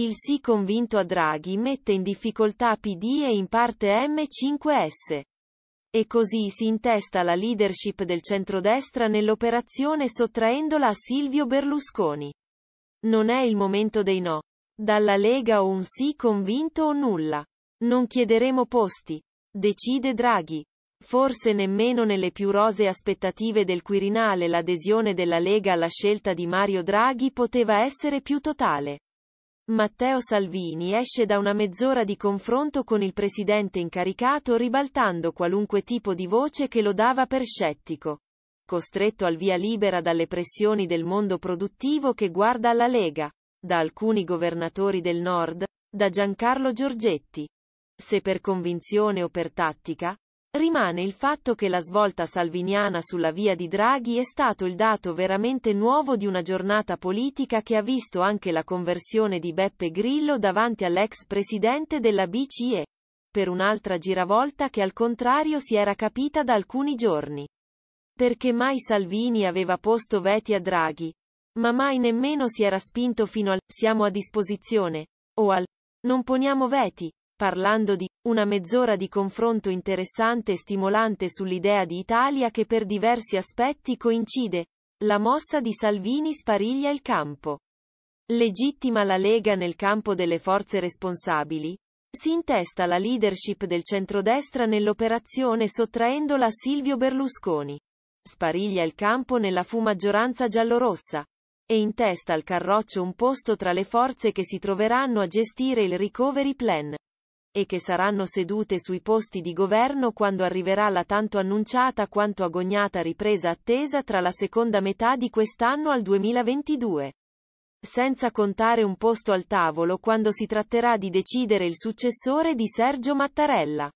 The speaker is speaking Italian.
Il sì convinto a Draghi mette in difficoltà PD e in parte M5S. E così si intesta la leadership del centrodestra nell'operazione sottraendola a Silvio Berlusconi. Non è il momento dei no. Dalla Lega o un sì convinto o nulla. Non chiederemo posti. Decide Draghi. Forse nemmeno nelle più rose aspettative del Quirinale l'adesione della Lega alla scelta di Mario Draghi poteva essere più totale. Matteo Salvini esce da una mezz'ora di confronto con il presidente incaricato ribaltando qualunque tipo di voce che lo dava per scettico. Costretto al via libera dalle pressioni del mondo produttivo che guarda alla Lega, da alcuni governatori del nord, da Giancarlo Giorgetti. Se per convinzione o per tattica, Rimane il fatto che la svolta salviniana sulla via di Draghi è stato il dato veramente nuovo di una giornata politica che ha visto anche la conversione di Beppe Grillo davanti all'ex presidente della BCE, per un'altra giravolta che al contrario si era capita da alcuni giorni. Perché mai Salvini aveva posto veti a Draghi, ma mai nemmeno si era spinto fino al siamo a disposizione, o al non poniamo veti, parlando di una mezz'ora di confronto interessante e stimolante sull'idea di Italia che per diversi aspetti coincide. La mossa di Salvini spariglia il campo. Legittima la Lega nel campo delle forze responsabili? Si intesta la leadership del centrodestra nell'operazione sottraendola a Silvio Berlusconi. Spariglia il campo nella fu maggioranza giallorossa e intesta al Carroccio un posto tra le forze che si troveranno a gestire il recovery plan e che saranno sedute sui posti di governo quando arriverà la tanto annunciata quanto agognata ripresa attesa tra la seconda metà di quest'anno al 2022 senza contare un posto al tavolo quando si tratterà di decidere il successore di Sergio Mattarella.